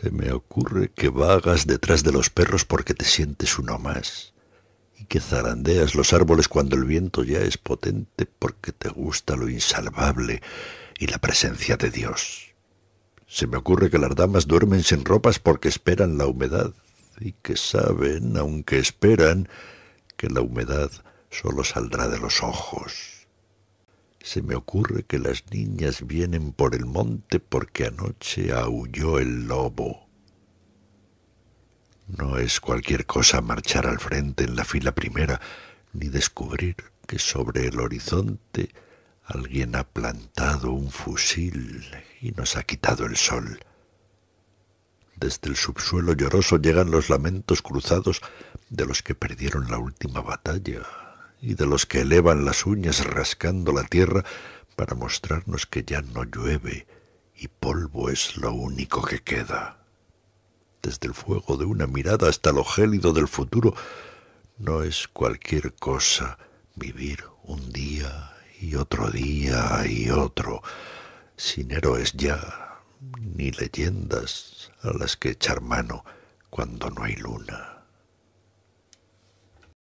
Se me ocurre que vagas detrás de los perros porque te sientes uno más y que zarandeas los árboles cuando el viento ya es potente porque te gusta lo insalvable y la presencia de Dios. Se me ocurre que las damas duermen sin ropas porque esperan la humedad y que saben, aunque esperan, que la humedad solo saldrá de los ojos se me ocurre que las niñas vienen por el monte porque anoche aulló el lobo. No es cualquier cosa marchar al frente en la fila primera, ni descubrir que sobre el horizonte alguien ha plantado un fusil y nos ha quitado el sol. Desde el subsuelo lloroso llegan los lamentos cruzados de los que perdieron la última batalla y de los que elevan las uñas rascando la tierra para mostrarnos que ya no llueve y polvo es lo único que queda. Desde el fuego de una mirada hasta lo gélido del futuro, no es cualquier cosa vivir un día y otro día y otro, sin héroes ya, ni leyendas a las que echar mano cuando no hay luna.